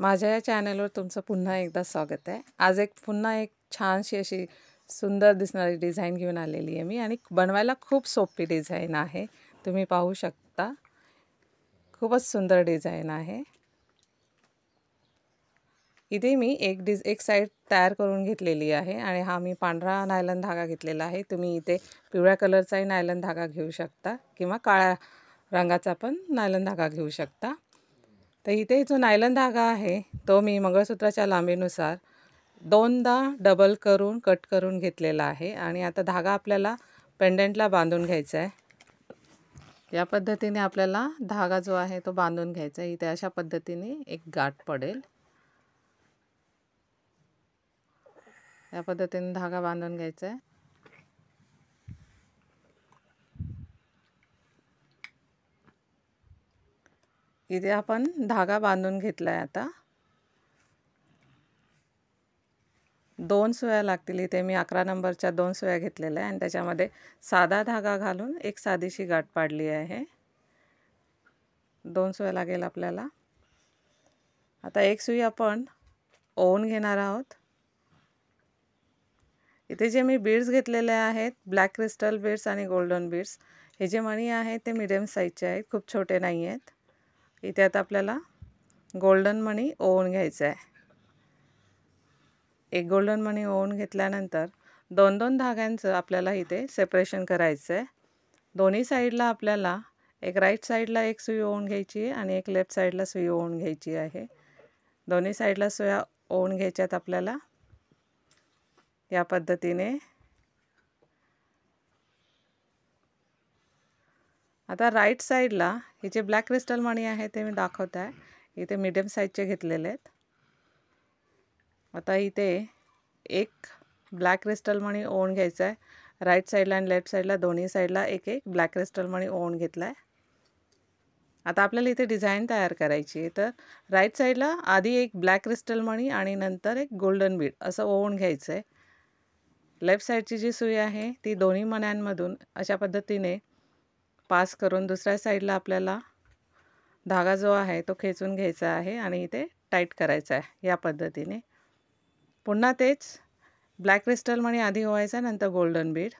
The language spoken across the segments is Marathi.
माझ्या या चॅनलवर तुमचं पुन्हा एकदा स्वागत आहे आज एक पुन्हा एक छानशी अशी सुंदर दिसणारी डिझाईन घेऊन आलेली आहे मी आणि बनवायला खूप सोपी डिझाईन आहे तुम्ही पाहू शकता खूपच सुंदर डिझाईन आहे इथे मी एक डिज एक साईड तयार करून घेतलेली आहे आणि हा मी पांढरा नायलन धागा घेतलेला आहे तुम्ही इथे पिवळ्या कलरचाही नायलन धागा घेऊ शकता किंवा काळ्या रंगाचा पण नायलन धागा घेऊ शकता तर इथे जो नायलन धागा आहे तो मी मंगळसूत्राच्या लांबीनुसार दोनदा डबल करून कट करून घेतलेला आहे आणि आता धागा आपल्याला पेंडंटला बांधून घ्यायचा आहे या पद्धतीने आपल्याला धागा जो आहे तो बांधून घ्यायचा आहे इथे अशा पद्धतीने एक गाठ पडेल या पद्धतीने धागा बांधून घ्यायचा आहे इथे आपण धागा बांधून घेतला आहे आता दोन सुया लागतील इथे मी अकरा नंबरच्या दोन सुया घेतलेल्या आहे आणि त्याच्यामध्ये साधा धागा घालून एक साधीशी गाठ पाडली आहे दोन सुया लागेल आपल्याला आता एक सुई आपण ओवून घेणार आहोत इथे जे मी बीड्स घेतलेले आहेत ब्लॅक क्रिस्टल बीड्स आणि गोल्डन बीड्स हे जे मणी आहेत ते मिडियम साईजचे आहेत खूप छोटे नाही आहेत इथे आता आपल्याला गोल्डन मणी ओवून घ्यायचं आहे एक गोल्डन मणी ओवून घेतल्यानंतर दोन दोन धाग्यांचं आपल्याला इथे सेपरेशन करायचं आहे दोन्ही साईडला आपल्याला एक राईट साईडला एक सुई ओवून घ्यायची आहे आणि एक लेफ्ट साईडला सुई ओवून घ्यायची आहे दोन्ही साईडला सुया ओवून घ्यायच्यात आपल्याला या पद्धतीने आता राईट साईडला हे जे ब्लॅक क्रिस्टल मणी आहे ते मी दाखवत आहे इथे मिडियम साईजचे घेतलेले आहेत आता इथे एक ब्लॅक क्रिस्टल मणी ओवून घ्यायचं आहे राईट साईडला आणि लेफ्ट साईडला दोन्ही साईडला एक एक ब्लॅक क्रिस्टल मणी ओन घेतला आहे आता आपल्याला इथे डिझाईन तयार करायची आहे तर राईट साईडला आधी एक ब्लॅक क्रिस्टल मणी आणि नंतर एक गोल्डन बीड असं ओवून घ्यायचं आहे लेफ्ट साईडची जी सुई आहे ती दोन्ही मण्यांमधून अशा पद्धतीने पास करून दुसऱ्या साईडला आपल्याला धागा जो आहे तो खेचून घ्यायचा आहे आणि इथे टाईट करायचा आहे या पद्धतीने पुन्हा तेच ब्लॅक क्रिस्टल मणी आधी होवायचा नंतर गोल्डन बीड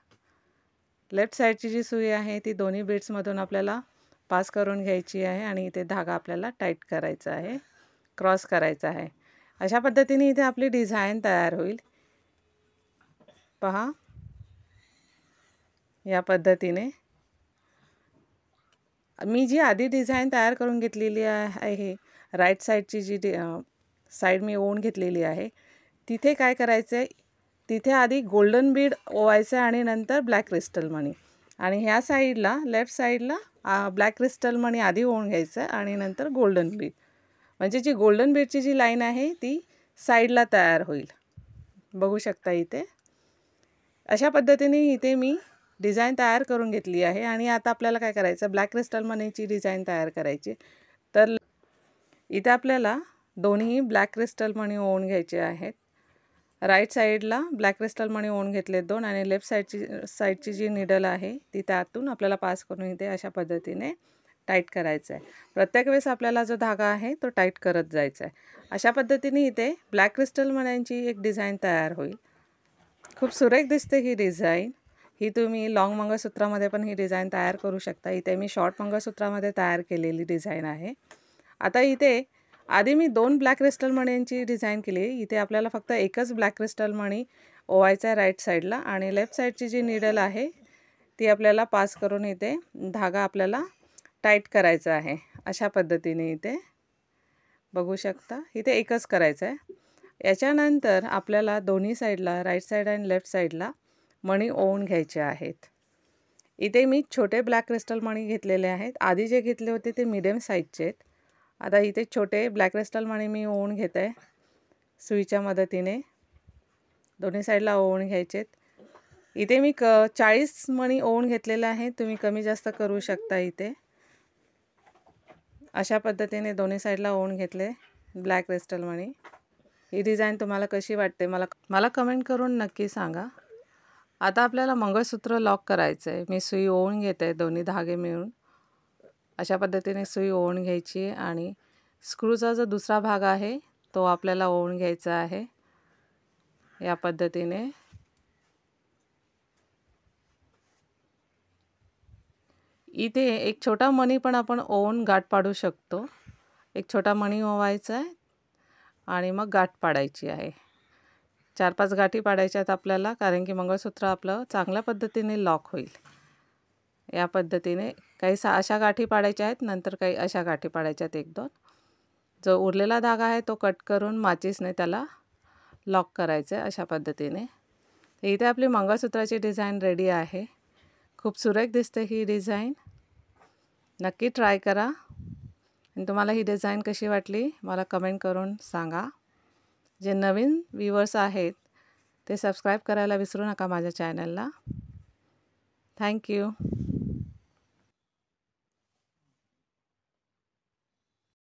लेफ्ट साईडची जी सुई आहे ती दोन्ही बीड्समधून आपल्याला पास करून घ्यायची आहे आणि इथे धागा आपल्याला टाईट करायचा आहे क्रॉस करायचा आहे अशा पद्धतीने इथे आपली डिझाईन तयार होईल पहा या पद्धतीने मी जी आधी डिझाईन तयार करून घेतलेली आहे राईट साईडची जी डि साईड मी ओन घेतलेली आहे तिथे काय करायचं आहे तिथे आधी गोल्डन बीड ओवायचं आणि नंतर ब्लॅक क्रिस्टल मणी आणि ह्या साईडला लेफ्ट साईडला ब्लॅक क्रिस्टल मणी आधी ओन घ्यायचं आणि नंतर गोल्डन बीड म्हणजे जी गोल्डन बीडची जी लाईन आहे ती साईडला तयार होईल बघू शकता इथे अशा पद्धतीने इथे मी डिझाईन तयार करून घेतली आहे आणि आता आपल्याला काय करायचं ब्लॅक क्रिस्टल मनीची डिझाईन तयार करायची तर इथे आपल्याला दोन्ही ब्लॅक क्रिस्टल मणी ओन घ्यायचे आहेत राईट साईडला ब्लॅक क्रिस्टल मणी ओन घेतले दोन आणि लेफ्ट साईडची साईडची जी निडल आहे ती त्यातून आपल्याला पास करून इथे अशा पद्धतीने टाईट करायचं आहे प्रत्येक वेळेस आपल्याला जो धागा आहे तो टाईट करत जायचा आहे अशा पद्धतीने इथे ब्लॅक क्रिस्टल मण्यांची एक डिझाईन तयार होईल खूप सुरेख दिसते ही डिझाईन ही तुम्ही लाँग मंगळसूत्रामध्ये पण ही डिझाईन तयार करू शकता इथे मी शॉर्ट मंगळसूत्रामध्ये तयार केलेली डिझाईन आहे आता इथे आधी मी दोन ब्लॅक क्रिस्टल मणींची डिझाईन केली इथे आपल्याला फक्त एकच ब्लॅक क्रिस्टल मणी ओवायचा राईट साईडला आणि लेफ्ट साईडची जी निडल आहे ती आपल्याला पास करून इथे धागा आपल्याला टाईट करायचा आहे अशा पद्धतीने इथे बघू शकता इथे एकच करायचं आहे याच्यानंतर आपल्याला दोन्ही साईडला राईट साईड आणि लेफ्ट साईडला मणी ओवून घ्यायचे आहेत इथे मी छोटे ब्लॅक क्रिस्टल मणी घेतलेले आहेत आधी जे घेतले होते ते मिडियम साईजचे आहेत आता इथे छोटे ब्लॅक क्रिस्टल मणी मी ओवून घेत आहे सुईच्या मदतीने दोन्ही साईडला ओवून घ्यायचे इथे मी क चाळीस मणी ओवून घेतलेले आहे तुम्ही कमी जास्त करू शकता इथे अशा पद्धतीने दोन्ही साईडला ओवून घेतले ब्लॅक क्रिस्टल मणी ही डिझाईन तुम्हाला कशी वाटते मला मला कमेंट करून नक्की सांगा आता आपल्याला मंगळसूत्र लॉक करायचं आहे मी सुई ओवून घेते आहे दोन्ही धागे मिळून अशा पद्धतीने सुई ओवून घ्यायची आणि स्क्रूचा जो दुसरा भाग आहे तो आपल्याला ओवून घ्यायचा आहे या पद्धतीने इथे एक छोटा मणी पण आपण ओवून गाठ पाडू शकतो एक छोटा मणी ओवायचा आहे आणि मग गाठ पाडायची आहे चार पाच गाठी पाडायच्या आहेत आपल्याला कारण की मंगळसूत्र आपलं चांगल्या पद्धतीने लॉक होईल या पद्धतीने काही सा अशा गाठी पाडायच्या आहेत नंतर काही अशा गाठी पाडायच्या आहेत एक दोन जो उरलेला धागा आहे तो कट करून माचीसने त्याला लॉक करायचं आहे अशा पद्धतीने इथे आपली मंगळसूत्राची डिझाईन रेडी आहे खूप सुरेख दिसते ही डिझाईन नक्की ट्राय करा आणि तुम्हाला ही डिझाईन कशी वाटली मला कमेंट करून सांगा जे नवीन व्हिवर्स आहेत ते सबस्क्राईब करायला विसरू नका माझ्या चॅनलला थँक्यू